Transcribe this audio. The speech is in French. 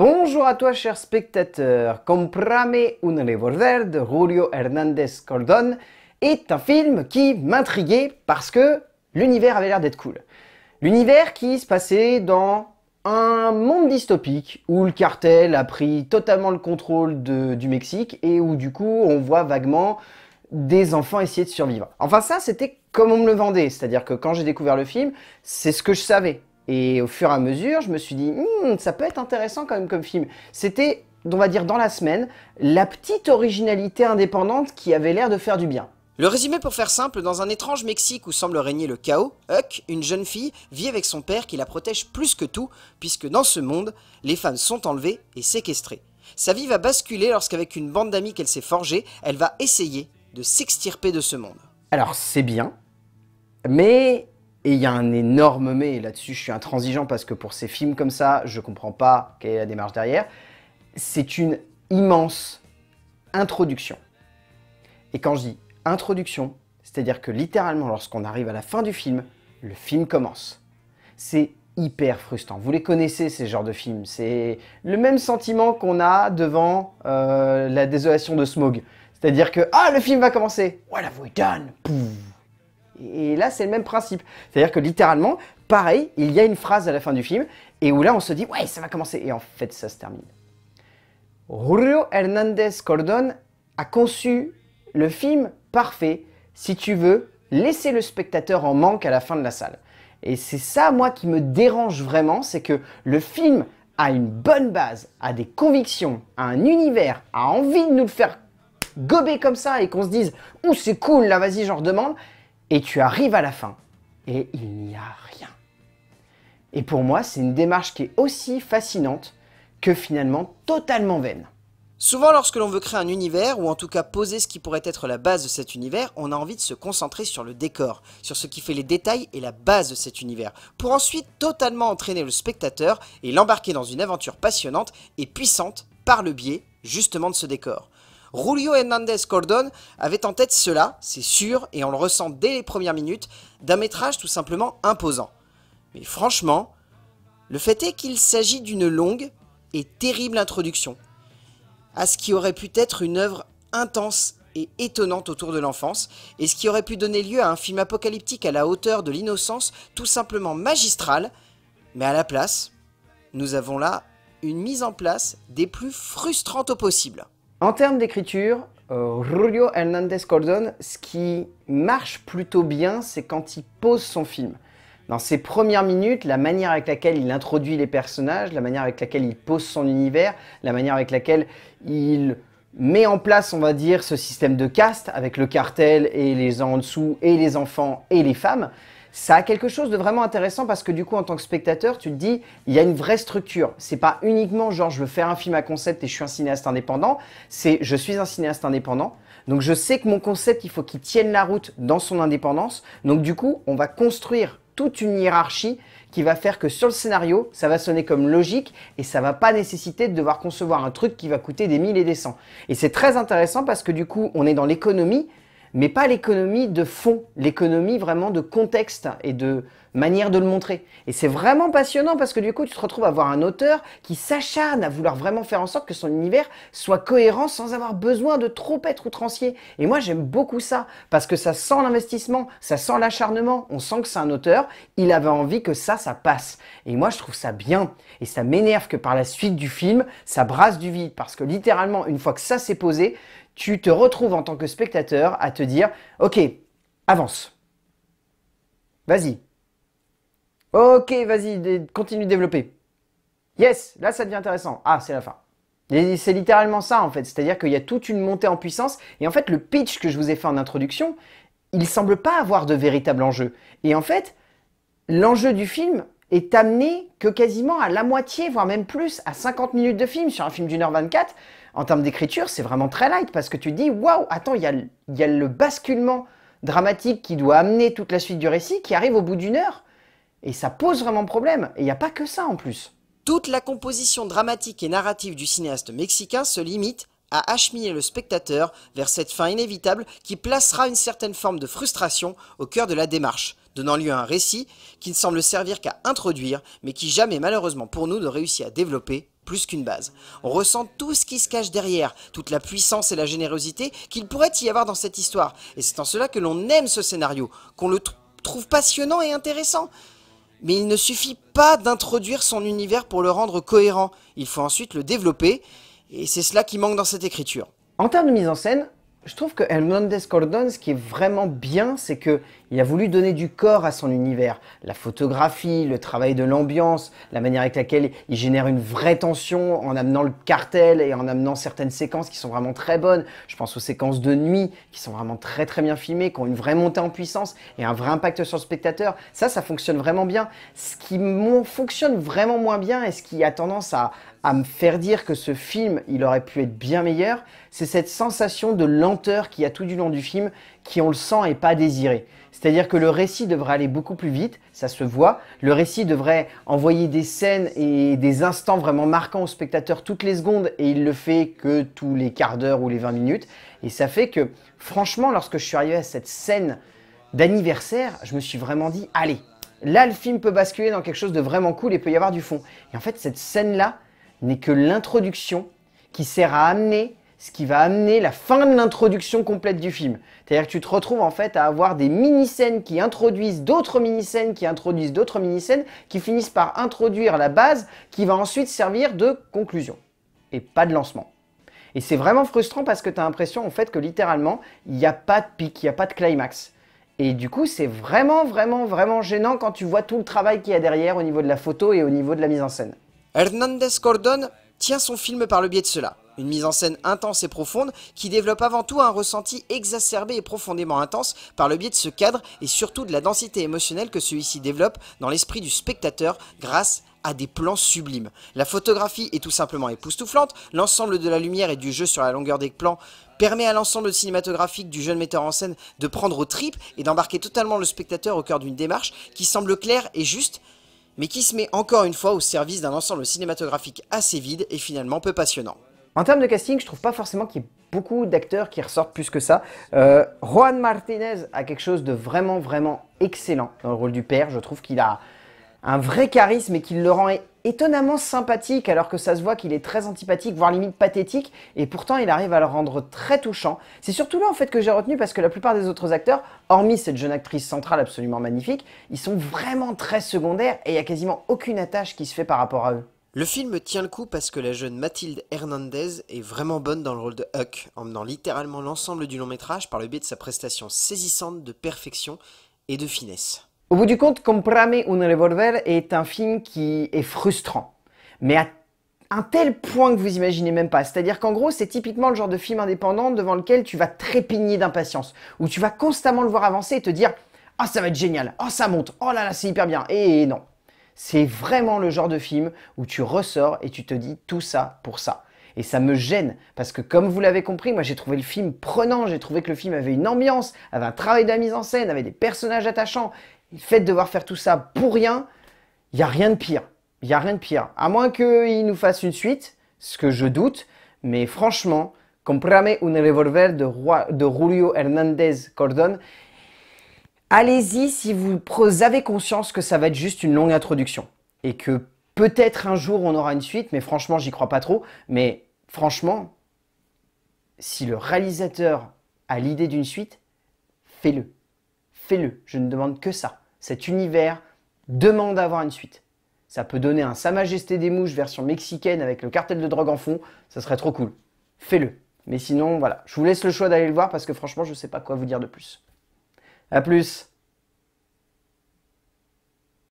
Bonjour à toi, chers spectateurs. Comprame un revolver de Julio Hernández cordon est un film qui m'intriguait parce que l'univers avait l'air d'être cool. L'univers qui se passait dans un monde dystopique où le cartel a pris totalement le contrôle du Mexique et où du coup on voit vaguement des enfants essayer de survivre. Enfin ça c'était comme on me le vendait, c'est-à-dire que quand j'ai découvert le film, c'est ce que je savais. Et au fur et à mesure, je me suis dit, hmm, ça peut être intéressant quand même comme film. C'était, on va dire, dans la semaine, la petite originalité indépendante qui avait l'air de faire du bien. Le résumé pour faire simple, dans un étrange Mexique où semble régner le chaos, Huck, une jeune fille, vit avec son père qui la protège plus que tout, puisque dans ce monde, les femmes sont enlevées et séquestrées. Sa vie va basculer lorsqu'avec une bande d'amis qu'elle s'est forgée, elle va essayer de s'extirper de ce monde. Alors c'est bien, mais et il y a un énorme mais là-dessus, je suis intransigeant parce que pour ces films comme ça, je comprends pas quelle est la démarche derrière. C'est une immense introduction. Et quand je dis introduction, c'est-à-dire que littéralement lorsqu'on arrive à la fin du film, le film commence. C'est hyper frustrant. Vous les connaissez ces genres de films, c'est le même sentiment qu'on a devant euh, la désolation de Smog. C'est-à-dire que ah le film va commencer, what have we done et là, c'est le même principe. C'est-à-dire que littéralement, pareil, il y a une phrase à la fin du film, et où là, on se dit, ouais, ça va commencer. Et en fait, ça se termine. Rurio Hernandez Cordon a conçu le film parfait si tu veux laisser le spectateur en manque à la fin de la salle. Et c'est ça, moi, qui me dérange vraiment, c'est que le film a une bonne base, a des convictions, a un univers, a envie de nous le faire gober comme ça et qu'on se dise, ouh, c'est cool, là, vas-y, j'en redemande et tu arrives à la fin et il n'y a rien. Et pour moi, c'est une démarche qui est aussi fascinante que finalement totalement vaine. Souvent lorsque l'on veut créer un univers, ou en tout cas poser ce qui pourrait être la base de cet univers, on a envie de se concentrer sur le décor, sur ce qui fait les détails et la base de cet univers, pour ensuite totalement entraîner le spectateur et l'embarquer dans une aventure passionnante et puissante par le biais justement de ce décor. Julio Hernandez Cordon avait en tête cela, c'est sûr, et on le ressent dès les premières minutes, d'un métrage tout simplement imposant. Mais franchement, le fait est qu'il s'agit d'une longue et terrible introduction à ce qui aurait pu être une œuvre intense et étonnante autour de l'enfance, et ce qui aurait pu donner lieu à un film apocalyptique à la hauteur de l'innocence, tout simplement magistrale, mais à la place, nous avons là une mise en place des plus frustrantes au possible. En termes d'écriture, euh, Julio Hernandez Cordon, ce qui marche plutôt bien, c'est quand il pose son film. Dans ses premières minutes, la manière avec laquelle il introduit les personnages, la manière avec laquelle il pose son univers, la manière avec laquelle il met en place, on va dire, ce système de caste avec le cartel et les gens en dessous et les enfants et les femmes, ça a quelque chose de vraiment intéressant parce que du coup, en tant que spectateur, tu te dis, il y a une vraie structure. C'est pas uniquement genre, je veux faire un film à concept et je suis un cinéaste indépendant. C'est, je suis un cinéaste indépendant. Donc, je sais que mon concept, il faut qu'il tienne la route dans son indépendance. Donc, du coup, on va construire toute une hiérarchie qui va faire que sur le scénario, ça va sonner comme logique et ça va pas nécessiter de devoir concevoir un truc qui va coûter des mille et des cents. Et c'est très intéressant parce que du coup, on est dans l'économie, mais pas l'économie de fond, l'économie vraiment de contexte et de manière de le montrer. Et c'est vraiment passionnant parce que du coup, tu te retrouves à voir un auteur qui s'acharne à vouloir vraiment faire en sorte que son univers soit cohérent sans avoir besoin de trop être outrancier. Et moi, j'aime beaucoup ça parce que ça sent l'investissement, ça sent l'acharnement. On sent que c'est un auteur, il avait envie que ça, ça passe. Et moi, je trouve ça bien. Et ça m'énerve que par la suite du film, ça brasse du vide parce que littéralement, une fois que ça s'est posé, tu te retrouves en tant que spectateur à te dire, ok, avance. Vas-y. Ok, vas-y, continue de développer. Yes, là ça devient intéressant. Ah, c'est la fin. C'est littéralement ça en fait, c'est-à-dire qu'il y a toute une montée en puissance et en fait le pitch que je vous ai fait en introduction, il semble pas avoir de véritable enjeu. Et en fait, l'enjeu du film est amené que quasiment à la moitié, voire même plus, à 50 minutes de film sur un film d'une heure 24, en termes d'écriture, c'est vraiment très light parce que tu dis waouh, attends, il y, y, a le basculement dramatique qui doit amener toute la suite du récit qui arrive au bout d'une heure. Et ça pose vraiment problème. Et il n'y a pas que ça en plus. Toute la composition dramatique et narrative du cinéaste mexicain se limite à acheminer le spectateur vers cette fin inévitable qui placera une certaine forme de frustration au cœur de la démarche, donnant lieu à un récit qui ne semble servir qu'à introduire, mais qui jamais malheureusement pour nous ne réussit à développer plus qu'une base. On ressent tout ce qui se cache derrière, toute la puissance et la générosité qu'il pourrait y avoir dans cette histoire. Et c'est en cela que l'on aime ce scénario, qu'on le trouve passionnant et intéressant. Mais il ne suffit pas d'introduire son univers pour le rendre cohérent, il faut ensuite le développer, et c'est cela qui manque dans cette écriture. En termes de mise en scène, je trouve que Hernandez Cordon, ce qui est vraiment bien, c'est que il a voulu donner du corps à son univers. La photographie, le travail de l'ambiance, la manière avec laquelle il génère une vraie tension en amenant le cartel et en amenant certaines séquences qui sont vraiment très bonnes. Je pense aux séquences de nuit qui sont vraiment très très bien filmées, qui ont une vraie montée en puissance et un vrai impact sur le spectateur. Ça, ça fonctionne vraiment bien. Ce qui fonctionne vraiment moins bien et ce qui a tendance à, me faire dire que ce film, il aurait pu être bien meilleur, c'est cette sensation de lenteur qu'il y a tout du long du film qui, on le sent, et pas désiré. C'est-à-dire que le récit devrait aller beaucoup plus vite, ça se voit. Le récit devrait envoyer des scènes et des instants vraiment marquants au spectateur toutes les secondes et il le fait que tous les quarts d'heure ou les 20 minutes. Et ça fait que, franchement, lorsque je suis arrivé à cette scène d'anniversaire, je me suis vraiment dit, allez, là le film peut basculer dans quelque chose de vraiment cool et peut y avoir du fond. Et en fait, cette scène-là n'est que l'introduction qui sert à amener ce qui va amener la fin de l'introduction complète du film. C'est-à-dire que tu te retrouves en fait à avoir des mini-scènes qui introduisent d'autres mini-scènes, qui introduisent d'autres mini-scènes, qui finissent par introduire la base qui va ensuite servir de conclusion et pas de lancement. Et c'est vraiment frustrant parce que tu as l'impression en fait que littéralement, il n'y a pas de pic, il n'y a pas de climax. Et du coup, c'est vraiment, vraiment, vraiment gênant quand tu vois tout le travail qu'il y a derrière au niveau de la photo et au niveau de la mise en scène. Hernandez Cordon tient son film par le biais de cela. Une mise en scène intense et profonde qui développe avant tout un ressenti exacerbé et profondément intense par le biais de ce cadre et surtout de la densité émotionnelle que celui-ci développe dans l'esprit du spectateur grâce à des plans sublimes. La photographie est tout simplement époustouflante, l'ensemble de la lumière et du jeu sur la longueur des plans permet à l'ensemble cinématographique du jeune metteur en scène de prendre aux tripes et d'embarquer totalement le spectateur au cœur d'une démarche qui semble claire et juste, mais qui se met encore une fois au service d'un ensemble cinématographique assez vide et finalement peu passionnant. En termes de casting, je trouve pas forcément qu'il y ait beaucoup d'acteurs qui ressortent plus que ça. Euh, Juan Martinez a quelque chose de vraiment, vraiment excellent dans le rôle du père. Je trouve qu'il a un vrai charisme et qu'il le rend étonnamment sympathique alors que ça se voit qu'il est très antipathique, voire limite pathétique, et pourtant il arrive à le rendre très touchant. C'est surtout là en fait que j'ai retenu parce que la plupart des autres acteurs, hormis cette jeune actrice centrale absolument magnifique, ils sont vraiment très secondaires et il n'y a quasiment aucune attache qui se fait par rapport à eux. Le film tient le coup parce que la jeune Mathilde Hernandez est vraiment bonne dans le rôle de Huck, emmenant littéralement l'ensemble du long métrage par le biais de sa prestation saisissante de perfection et de finesse. Au bout du compte, Comprame un revolver est un film qui est frustrant, mais à un tel point que vous imaginez même pas. C'est-à-dire qu'en gros, c'est typiquement le genre de film indépendant devant lequel tu vas trépigner d'impatience, où tu vas constamment le voir avancer et te dire « Ah, ça va être génial, oh, ça monte, oh là là, c'est hyper bien », et non, c'est vraiment le genre de film où tu ressors et tu te dis tout ça pour ça. Et ça me gêne, parce que comme vous l'avez compris, moi j'ai trouvé le film prenant, j'ai trouvé que le film avait une ambiance, avait un travail de la mise en scène, avait des personnages attachants. Le fait de devoir faire tout ça pour rien, il n'y a rien de pire. Il n'y a rien de pire. À moins qu'il nous fasse une suite, ce que je doute, mais franchement, Comprame un revolver de, Julio Hernandez Cordon allez-y si vous avez conscience que ça va être juste une longue introduction et que peut-être un jour on aura une suite, mais franchement, j'y crois pas trop. Mais franchement, si le réalisateur a l'idée d'une suite, fais-le. Fais-le. Je ne demande que ça. Cet univers demande d'avoir une suite. Ça peut donner un Sa Majesté des Mouches version mexicaine avec le cartel de drogue en fond. Ça serait trop cool. Fais-le. Mais sinon, voilà. Je vous laisse le choix d'aller le voir parce que franchement, je sais pas quoi vous dire de plus. A plus